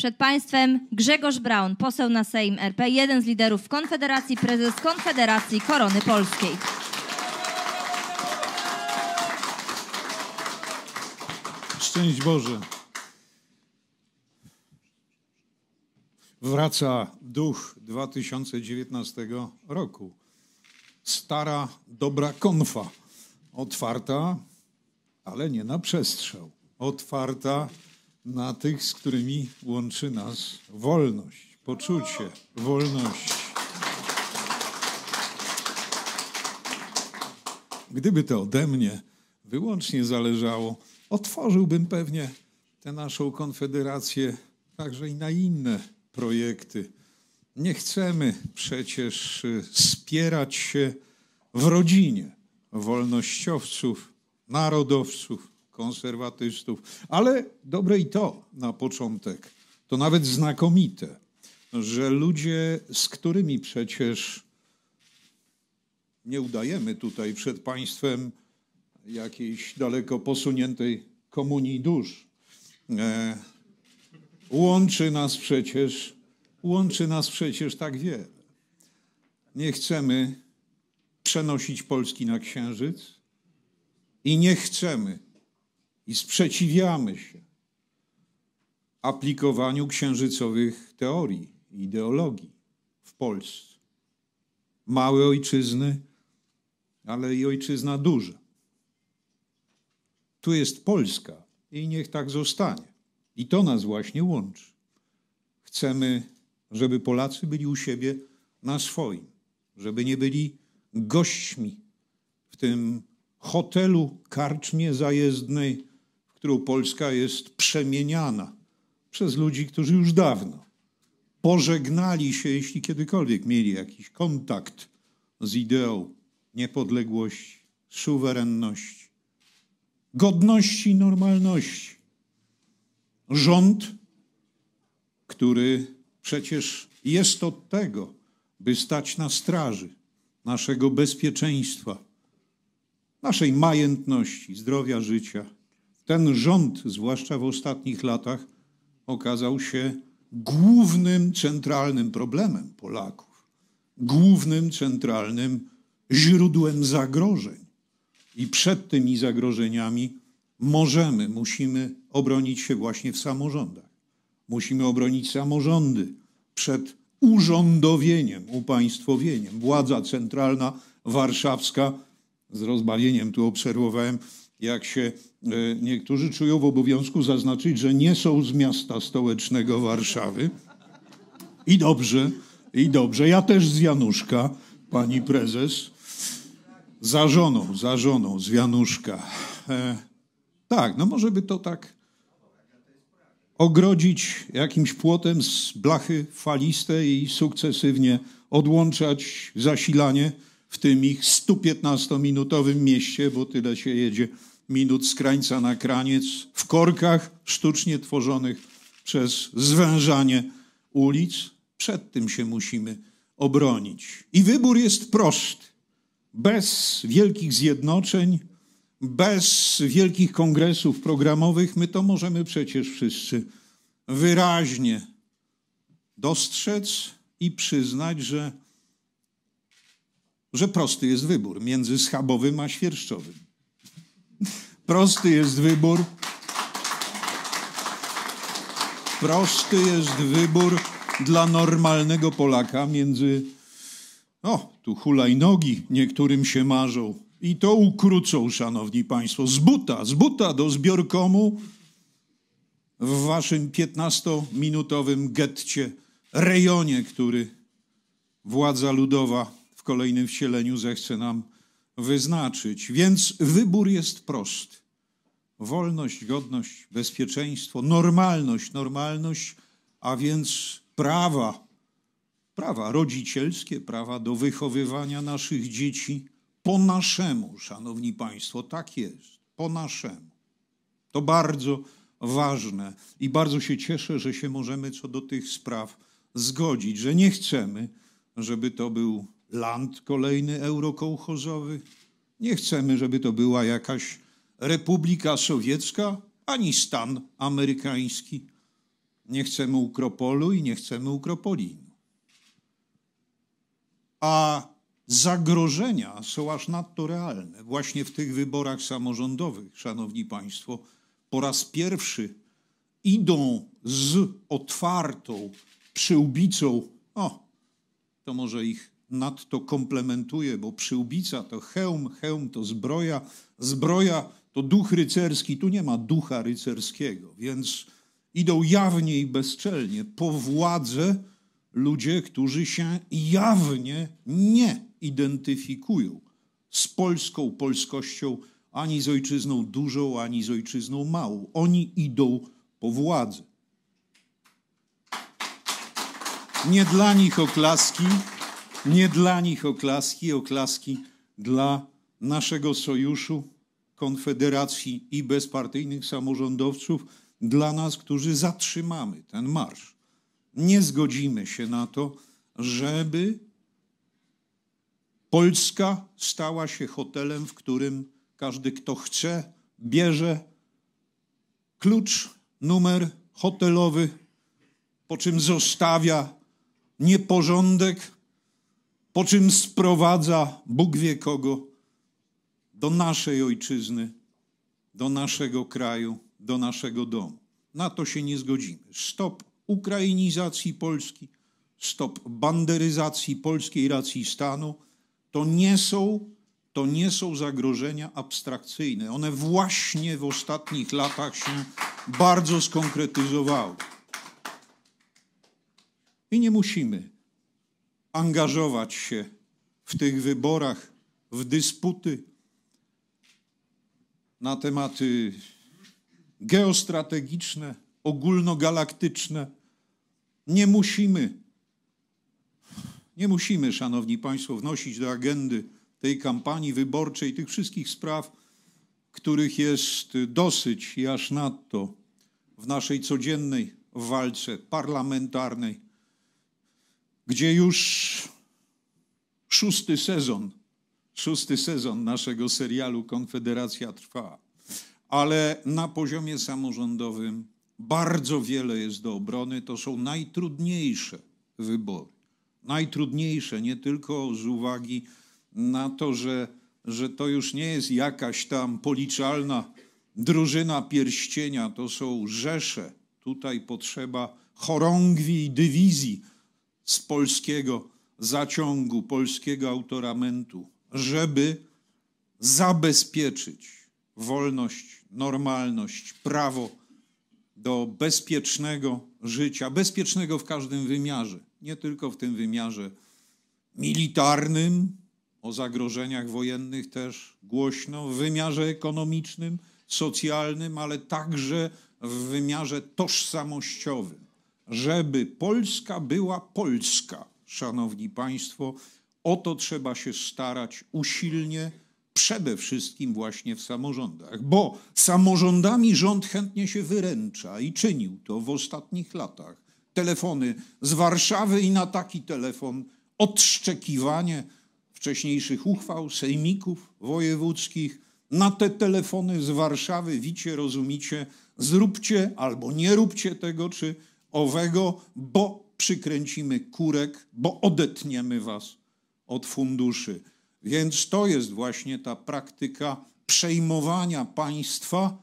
przed Państwem Grzegorz Braun, poseł na Sejm RP, jeden z liderów Konfederacji, prezes Konfederacji Korony Polskiej. Szczęść Boże. Wraca duch 2019 roku. Stara, dobra konfa. Otwarta, ale nie na przestrzał. Otwarta, na tych, z którymi łączy nas wolność, poczucie wolności. Gdyby to ode mnie wyłącznie zależało, otworzyłbym pewnie tę naszą konfederację także i na inne projekty. Nie chcemy przecież y, spierać się w rodzinie wolnościowców, narodowców, konserwatystów. Ale dobre i to na początek. To nawet znakomite, że ludzie, z którymi przecież nie udajemy tutaj przed państwem jakiejś daleko posuniętej komunii dusz, e, łączy nas przecież, łączy nas przecież tak wiele. Nie chcemy przenosić Polski na księżyc i nie chcemy i sprzeciwiamy się aplikowaniu księżycowych teorii i ideologii w Polsce. Małe ojczyzny, ale i ojczyzna duża. Tu jest Polska i niech tak zostanie. I to nas właśnie łączy. Chcemy, żeby Polacy byli u siebie na swoim, żeby nie byli gośćmi w tym hotelu, karczmie zajezdnej którą Polska jest przemieniana przez ludzi, którzy już dawno pożegnali się, jeśli kiedykolwiek mieli jakiś kontakt z ideą niepodległości, suwerenności, godności, normalności. Rząd, który przecież jest od tego, by stać na straży naszego bezpieczeństwa, naszej majętności, zdrowia, życia ten rząd, zwłaszcza w ostatnich latach, okazał się głównym centralnym problemem Polaków, głównym centralnym źródłem zagrożeń. I przed tymi zagrożeniami możemy, musimy obronić się właśnie w samorządach. Musimy obronić samorządy przed urządowieniem, upaństwowieniem. Władza centralna warszawska, z rozbawieniem tu obserwowałem jak się e, niektórzy czują w obowiązku zaznaczyć, że nie są z miasta stołecznego Warszawy. I dobrze, i dobrze. Ja też z Januszka, pani prezes. Za żoną, za żoną, z Januszka. E, tak, no może by to tak ogrodzić jakimś płotem z blachy faliste i sukcesywnie odłączać zasilanie w tym ich 115-minutowym mieście, bo tyle się jedzie minut z krańca na kraniec w korkach sztucznie tworzonych przez zwężanie ulic. Przed tym się musimy obronić. I wybór jest prosty. Bez wielkich zjednoczeń, bez wielkich kongresów programowych, my to możemy przecież wszyscy wyraźnie dostrzec i przyznać, że, że prosty jest wybór między schabowym a świerszczowym. Prosty jest wybór. Prosty jest wybór dla normalnego Polaka między, o, tu hulajnogi niektórym się marzą. I to ukrócą, szanowni państwo, z buta, z buta do zbiorkomu w waszym 15-minutowym getcie, rejonie, który władza ludowa w kolejnym wcieleniu zechce nam wyznaczyć. Więc wybór jest prosty. Wolność, godność, bezpieczeństwo, normalność, normalność, a więc prawa, prawa rodzicielskie, prawa do wychowywania naszych dzieci po naszemu, szanowni państwo, tak jest, po naszemu. To bardzo ważne i bardzo się cieszę, że się możemy co do tych spraw zgodzić, że nie chcemy, żeby to był land kolejny eurokołchozowy. Nie chcemy, żeby to była jakaś Republika Sowiecka ani stan amerykański. Nie chcemy Ukropolu i nie chcemy Ukropolinu. A zagrożenia są aż nadto realne. Właśnie w tych wyborach samorządowych, szanowni państwo, po raz pierwszy idą z otwartą przyłbicą, o, to może ich nadto komplementuje, bo przyłbica to hełm, hełm to zbroja, zbroja to duch rycerski, tu nie ma ducha rycerskiego, więc idą jawnie i bezczelnie po władzę ludzie, którzy się jawnie nie identyfikują z Polską, polskością, ani z ojczyzną dużą, ani z ojczyzną małą. Oni idą po władzę. Nie dla nich oklaski. Nie dla nich oklaski, oklaski dla naszego sojuszu, konfederacji i bezpartyjnych samorządowców, dla nas, którzy zatrzymamy ten marsz. Nie zgodzimy się na to, żeby Polska stała się hotelem, w którym każdy, kto chce, bierze klucz, numer hotelowy, po czym zostawia nieporządek, po czym sprowadza Bóg wie kogo do naszej ojczyzny, do naszego kraju, do naszego domu. Na to się nie zgodzimy. Stop ukrainizacji Polski, stop banderyzacji polskiej racji stanu. To nie są, to nie są zagrożenia abstrakcyjne. One właśnie w ostatnich latach się bardzo skonkretyzowały. I nie musimy angażować się w tych wyborach, w dysputy na tematy geostrategiczne, ogólnogalaktyczne. Nie musimy, nie musimy, szanowni państwo, wnosić do agendy tej kampanii wyborczej tych wszystkich spraw, których jest dosyć i aż nadto w naszej codziennej walce parlamentarnej gdzie już szósty sezon, szósty sezon naszego serialu Konfederacja trwa, ale na poziomie samorządowym bardzo wiele jest do obrony. To są najtrudniejsze wybory. Najtrudniejsze nie tylko z uwagi na to, że, że to już nie jest jakaś tam policzalna drużyna pierścienia, to są rzesze. Tutaj potrzeba chorągwi i dywizji z polskiego zaciągu, polskiego autoramentu, żeby zabezpieczyć wolność, normalność, prawo do bezpiecznego życia, bezpiecznego w każdym wymiarze, nie tylko w tym wymiarze militarnym, o zagrożeniach wojennych też głośno, w wymiarze ekonomicznym, socjalnym, ale także w wymiarze tożsamościowym żeby Polska była Polska. Szanowni Państwo, o to trzeba się starać usilnie, przede wszystkim właśnie w samorządach, bo samorządami rząd chętnie się wyręcza i czynił to w ostatnich latach. Telefony z Warszawy i na taki telefon odszczekiwanie wcześniejszych uchwał sejmików wojewódzkich. Na te telefony z Warszawy wicie, rozumicie, zróbcie albo nie róbcie tego, czy owego, bo przykręcimy kurek, bo odetniemy was od funduszy. Więc to jest właśnie ta praktyka przejmowania państwa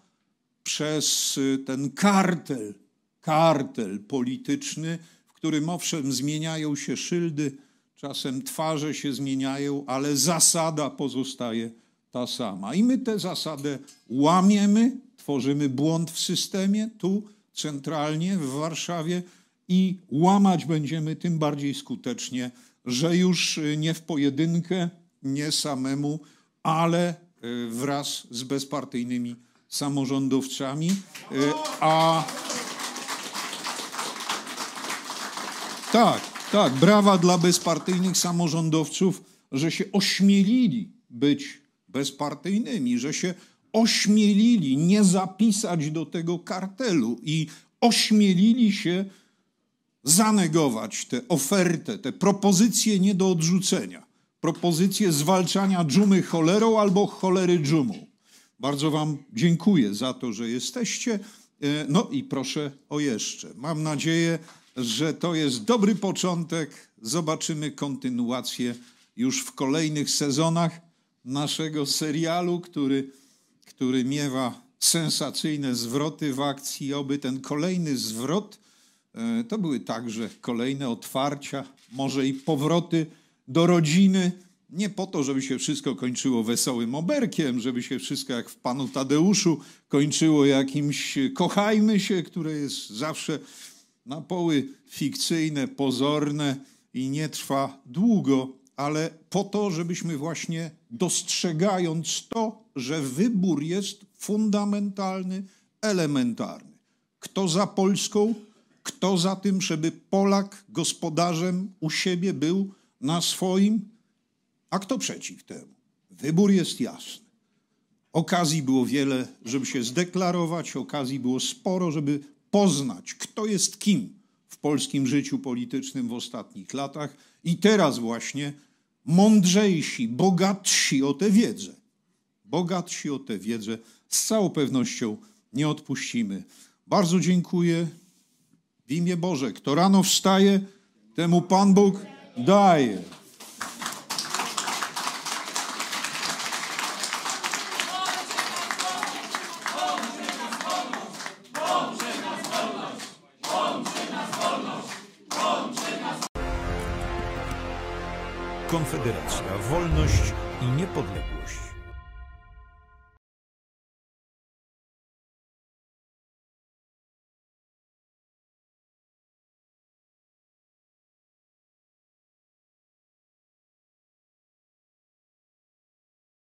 przez y, ten kartel, kartel polityczny, w którym owszem zmieniają się szyldy, czasem twarze się zmieniają, ale zasada pozostaje ta sama. I my tę zasadę łamiemy, tworzymy błąd w systemie tu centralnie w Warszawie i łamać będziemy tym bardziej skutecznie, że już y, nie w pojedynkę, nie samemu, ale y, wraz z bezpartyjnymi samorządowcami. Y, a tak, tak, brawa dla bezpartyjnych samorządowców, że się ośmielili być bezpartyjnymi, że się ośmielili nie zapisać do tego kartelu i ośmielili się zanegować tę ofertę, tę propozycję nie do odrzucenia, propozycję zwalczania dżumy cholerą albo cholery dżumą. Bardzo Wam dziękuję za to, że jesteście. E, no i proszę o jeszcze. Mam nadzieję, że to jest dobry początek. Zobaczymy kontynuację już w kolejnych sezonach naszego serialu, który który miewa sensacyjne zwroty w akcji, oby ten kolejny zwrot e, to były także kolejne otwarcia, może i powroty do rodziny. Nie po to, żeby się wszystko kończyło wesołym oberkiem, żeby się wszystko jak w panu Tadeuszu kończyło jakimś e, kochajmy się, które jest zawsze na poły fikcyjne, pozorne i nie trwa długo, ale po to, żebyśmy właśnie dostrzegając to, że wybór jest fundamentalny, elementarny. Kto za Polską, kto za tym, żeby Polak gospodarzem u siebie był na swoim, a kto przeciw temu. Wybór jest jasny. Okazji było wiele, żeby się zdeklarować, okazji było sporo, żeby poznać, kto jest kim w polskim życiu politycznym w ostatnich latach i teraz właśnie mądrzejsi, bogatsi o tę wiedzę bogatsi o tę wiedzę, z całą pewnością nie odpuścimy. Bardzo dziękuję w imię Boże. Kto rano wstaje, temu Pan Bóg daje. Konfederacja, wolność i niepodległość.